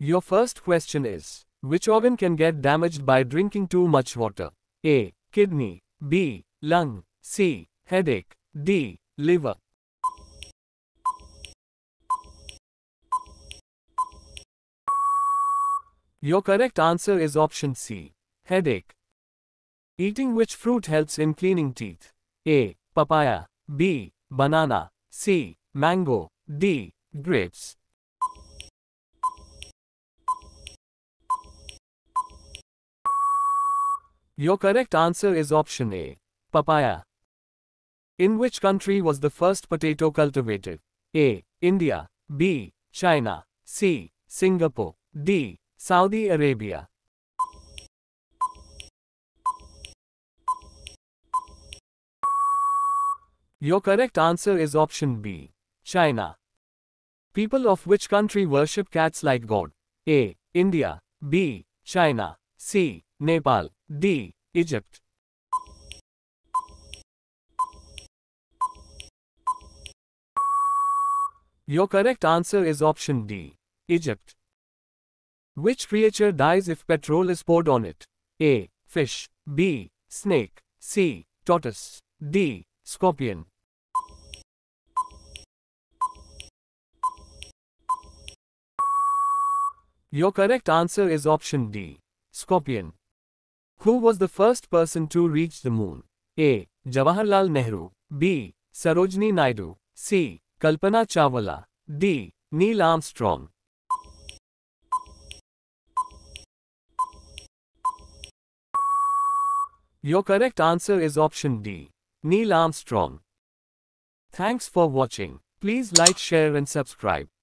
Your first question is, which organ can get damaged by drinking too much water? A. Kidney. B. Lung. C. Headache. D. Liver. Your correct answer is option C. Headache. Eating which fruit helps in cleaning teeth? A. Papaya. B. Banana. C. Mango. D. Grapes. Your correct answer is option A. Papaya. In which country was the first potato cultivated? A. India. B. China. C. Singapore. D. Saudi Arabia. Your correct answer is option B. China. People of which country worship cats like God? A. India. B. China. C. Nepal. D. Egypt Your correct answer is option D. Egypt. Which creature dies if petrol is poured on it? A. Fish. B. Snake. C. Tortoise. D. Scorpion. Your correct answer is option D. Scorpion. Who was the first person to reach the moon? A. Jawaharlal Nehru. B. Sarojini Naidu. C. Kalpana Chawla. D. Neil Armstrong. Your correct answer is option D. Neil Armstrong. Thanks for watching. Please like, share and subscribe.